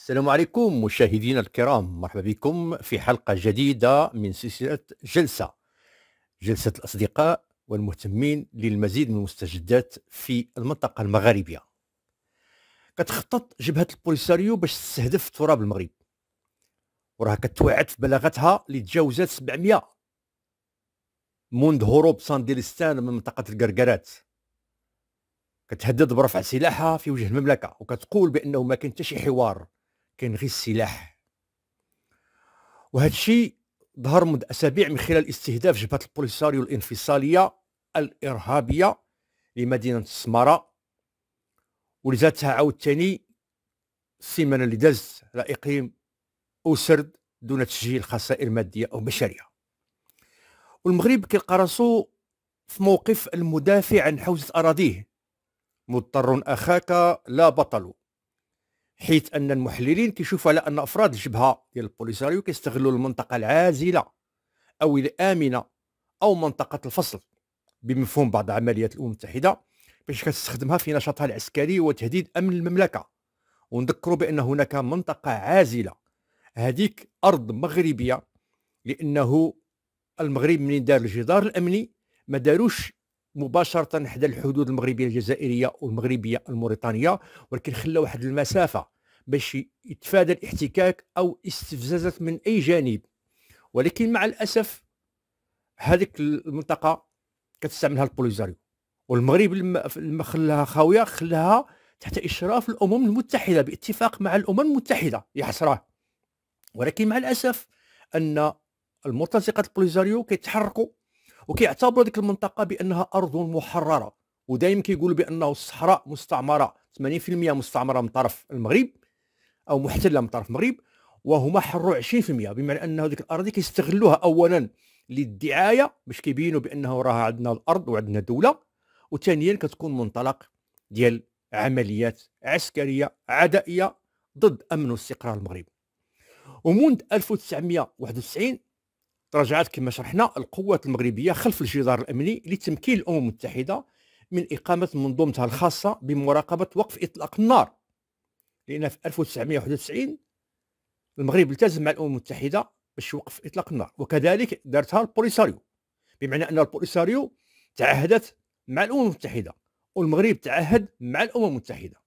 السلام عليكم مشاهدينا الكرام مرحبا بكم في حلقة جديدة من سلسلة جلسة جلسة الأصدقاء والمهتمين للمزيد من المستجدات في المنطقة المغاربية كتخطط جبهة البوليساريو باش تستهدف تراب المغرب وراها كتوعد في بلاغتها اللي تجاوزات 700 منذ هروب سانديلستان من منطقة الكركرات كتهدد برفع سلاحها في وجه المملكة وكتقول بأنه ما كان حتى شي حوار كان غير السلاح وهذا الشيء ظهر منذ اسابيع من خلال استهداف جبهه البوليساريو الانفصاليه الارهابيه لمدينه السماره ولزاتها عاوتاني السيمانه اللي دازت على اقليم اوسرد دون تسجيل خسائر ماديه او بشريه والمغرب كيلقى راسو في موقف المدافع عن حوزه اراضيه مضطر اخاك لا بطل حيث ان المحللين كيشوفوا على ان افراد الجبهه ديال البوليساريو كيستغلوا المنطقه العازله او الامنه او منطقه الفصل بمفهوم بعض عمليات الامم المتحده باش كتستخدمها في نشاطها العسكري وتهديد امن المملكه ونذكروا بان هناك منطقه عازله هذيك ارض مغربيه لانه المغرب منين دار الجدار الامني ما داروش مباشره حدا الحدود المغربيه الجزائريه والمغربيه الموريتانيه ولكن خلى واحد المسافه باش يتفادى الاحتكاك او استفزازات من اي جانب ولكن مع الاسف هذيك المنطقه كتستعملها البوليزاريو والمغرب لما خلاها خاويه خلاها تحت اشراف الامم المتحده باتفاق مع الامم المتحده يا حسراه ولكن مع الاسف ان المرتزقه البوليزاريو كيتحركوا وكيعتبروا ديك المنطقه بانها ارض محرره ودائما كيقولوا بانه الصحراء مستعمره 80% مستعمره من طرف المغرب او محتله من طرف المغرب وهما حروا 20% بمعنى انه ديك الاراضي كيستغلوها اولا للدعايه باش كيبينوا بانه راه عندنا الارض وعندنا دوله وثانيا كتكون منطلق ديال عمليات عسكريه عدائيه ضد امن واستقرار المغرب ومنذ 1991 تراجعت كما شرحنا القوات المغربيه خلف الجدار الامني لتمكين الامم المتحده من اقامه منظومتها الخاصه بمراقبه وقف اطلاق النار لان في 1991 المغرب التزم مع الامم المتحده باش يوقف اطلاق النار وكذلك دارتها البوليساريو بمعنى ان البوليساريو تعهدت مع الامم المتحده والمغرب تعهد مع الامم المتحده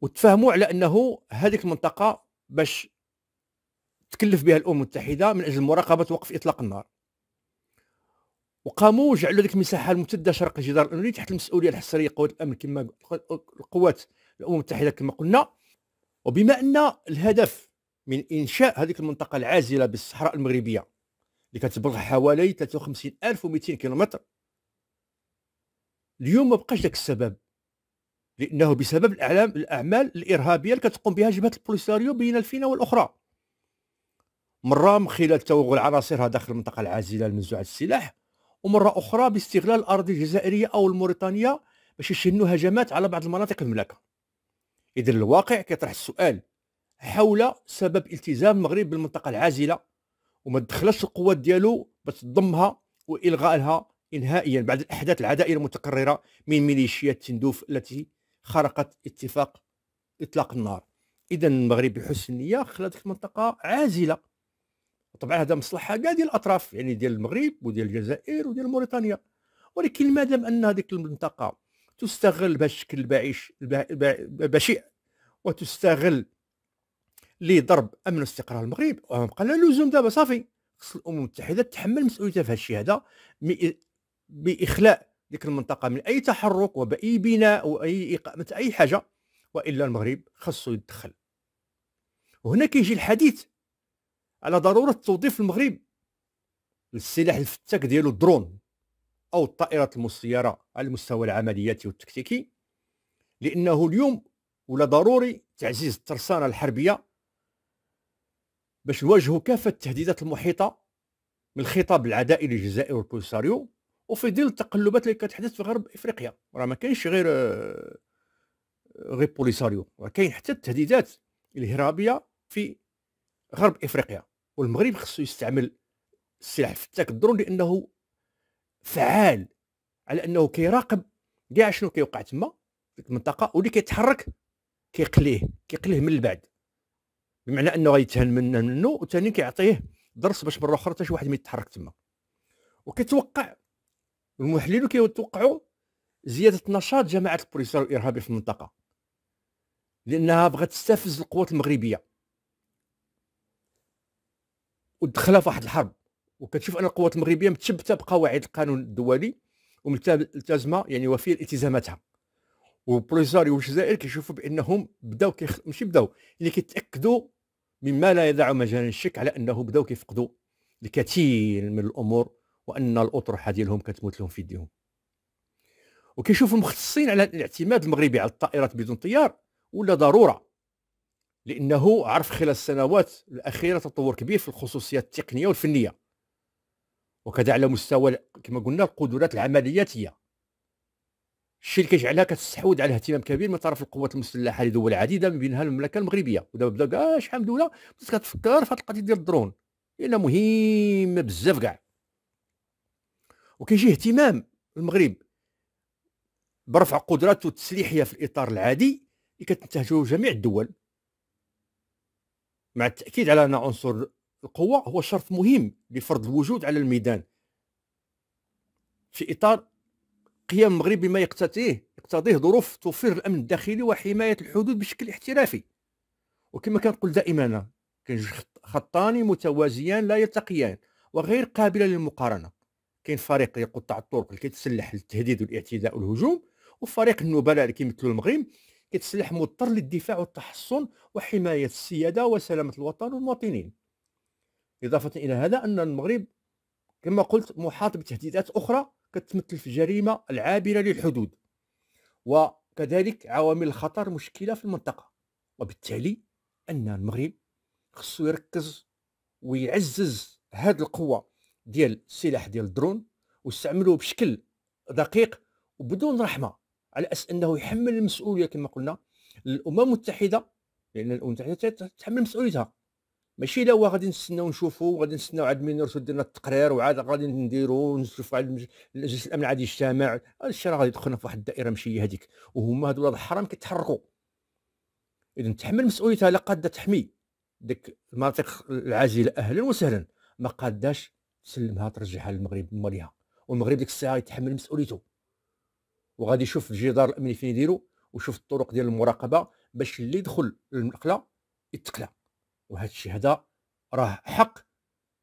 وتفاهموا على انه هذيك المنطقه باش تكلف بها الامم المتحده من اجل مراقبه وقف اطلاق النار وقاموا وجعلوا ديك المساحه الممتده شرق الجدار الامريكي تحت المسؤوليه الحصريه قوات الامن كما القوات الامم المتحده كما قلنا وبما ان الهدف من انشاء هذيك المنطقه العازله بالصحراء المغربيه اللي كتبلغ حوالي 53200 كيلومتر اليوم ما بقاش ذاك السبب لانه بسبب الاعلام الاعمال الارهابيه اللي كتقوم بها جبهه البوليساريو بين الفينه والاخرى مرة من خلال توغل عناصرها داخل المنطقة العازلة لمنزوعة السلاح ومرة أخرى باستغلال الأراضي الجزائرية أو الموريتانية باش يشنوا هجمات على بعض المناطق المملكه إذا الواقع كيطرح السؤال حول سبب التزام المغرب بالمنطقة العازلة وما دخلش القوات ديالو باش تضمها وإلغائها إنهائيا بعد الأحداث العدائية المتكررة من ميليشيات تندوف التي خرقت اتفاق إطلاق النار إذا المغرب بحسن نية خلات المنطقة عازلة طبعا هذا مصلحه كاع ديال الاطراف يعني ديال المغرب وديال الجزائر وديال موريتانيا ولكن ما دام ان هذيك المنطقه تستغل بشكل بعيش البعيش بشيء وتستغل لضرب امن واستقرار المغرب وهم قال لزوم دابا صافي خص الامم المتحده تحمل مسؤوليتها في هذا هذا باخلاء ديك المنطقه من اي تحرك وباي بناء واي اقامه اي حاجه والا المغرب خصو يتدخل وهنا كيجي الحديث على ضروره توظيف المغرب للسلاح الفتاك ديالو الدرون او الطائرات المسيره على المستوى العملياتي والتكتيكي لانه اليوم ولا ضروري تعزيز الترسانه الحربيه باش نواجهوا كافه التهديدات المحيطه من الخطاب العدائي للجزائر والبوليساريو وفي ظل التقلبات اللي كتحدث في غرب افريقيا راه ما كاينش غير آه، غير بوليساريو راه كاين حتى التهديدات الهرابيه في غرب افريقيا والمغرب خصو يستعمل السلاح في الدرون لانه فعال على انه كيراقب كاع شنو كيوقع تما في المنطقه واللي كيتحرك كيقليه كيقليه من البعد بمعنى انه غيتهان منه منه وثاني كيعطيه درس باش مره اخرى حتى شي واحد ما يتحرك تما وكيتوقع المحللين كيتوقعوا زياده نشاط جماعه البوليسار الارهابي في المنطقه لانها بغات تستفز القوات المغربيه ودخلها في واحد الحرب وكتشوف ان القوات المغربيه متشبته بقواعد القانون الدولي وملتزمه يعني وفيه التزاماتها وبوليزاريو والجزائر كيشوفوا بانهم بداو كيخ... ماشي بداو يعني كيتاكدوا مما لا يدع مجال الشك على انه بداو كيفقدوا الكثير من الامور وان الاطروحه ديالهم كتموت لهم في يديهم وكيشوفوا مختصين على الاعتماد المغربي على الطائرات بدون طيار ولا ضروره لانه عرف خلال السنوات الاخيره تطور كبير في الخصوصيات التقنيه والفنيه وكذا على مستوى كما قلنا القدرات العملياتيه الشيء اللي كيجعلها كتستحوذ على اهتمام كبير من طرف القوات المسلحه لدول عديده من بينها المملكه المغربيه ودابا بدا آه، شحال من دوله بدات كتفكر في هذه القضيه ديال الدرون لان مهمه بزاف كاع وكيجي اهتمام المغرب برفع قدراته التسليحيه في الاطار العادي اللي كتنتهجه جميع الدول مع التاكيد على ان عنصر القوه هو شرط مهم لفرض الوجود على الميدان في اطار قيام المغرب بما يقتضيه يقتضيه ظروف توفير الامن الداخلي وحمايه الحدود بشكل احترافي وكما كنقول دائما كاين خطان متوازيان لا يلتقيان وغير قابله للمقارنه كاين فريق يقطع الطرق اللي كيتسلح للتهديد والاعتداء والهجوم وفريق النبلاء اللي كيمثلوا المغرب السلاح مضطر للدفاع والتحصن وحماية السيادة وسلامة الوطن والمواطنين إضافة إلى هذا أن المغرب كما قلت محاط بتهديدات أخرى كتمثل في الجريمة العابرة للحدود وكذلك عوامل الخطر مشكلة في المنطقة وبالتالي أن المغرب خصو يركز ويعزز هذه القوة ديال السلاح ديال الدرون ويستعملوه بشكل دقيق وبدون رحمه على اساس انه يحمل المسؤوليه كما قلنا الامم المتحده لان الامم المتحده تحمل مسؤوليتها ماشي لا هو غادي نستناو نشوفوا غادي نستناو عاد مين نرسل لنا التقرير وعاد غادي نديروا نشوفوا عاد مجلس الامن عاد يجتمع الشيء راه غادي يدخلنا في واحد الدائره ماشي هي هذيك وهما هذول الحرام كيتحركوا اذا تحمل مسؤوليتها لا قاده تحمي ديك المناطق العازله اهلا وسهلا ما قاداش تسلمها ترجعها للمغرب ماليها والمغرب ديك الساعه يتحمل مسؤوليته وغادي يشوف الجدار الامني فين يديرو وشوف الطرق ديال المراقبه باش اللي يدخل للمقله يتقلع وهذا الشيء هذا راه حق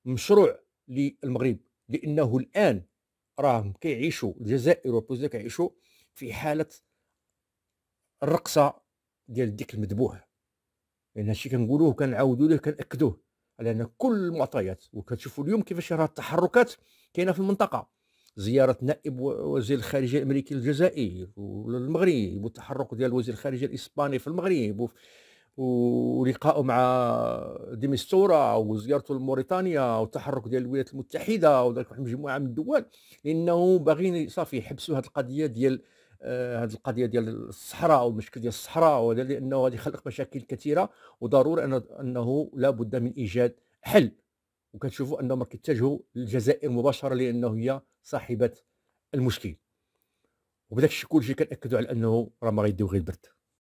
مشروع للمغرب لانه الان راهم كيعيشوا الجزائر وبوزيك كيعيشوا في حاله الرقصه ديال الديك المذبوح لان هادشي كنقولوه كنعاودوا ليه كناكدوه على ان كل المعطيات وكتشوفوا اليوم كيفاش راه التحركات كاينه في المنطقه زياره نائب وزير الخارجيه الامريكي للجزائر والمغرب والتحرك ديال وزير الخارجيه الاسباني في المغرب ولقائه مع ديمستورا وزيارته لموريتانيا والتحرك ديال الولايات المتحده وذلك واحد المجموعه من الدول لانه باغيين صافي يحبسوا هذه القضيه ديال هذه آه، القضيه ديال الصحراء والمشكل ديال الصحراء لانه غادي يخلق مشاكل كثيره وضروري انه لابد من ايجاد حل وكتشوفوا انهم كيتجهوا للجزائر مباشره لانه هي صاحبه المشكل وبداك الشيء كلشي كناكدوا على انه راه ما غيديو غير البرد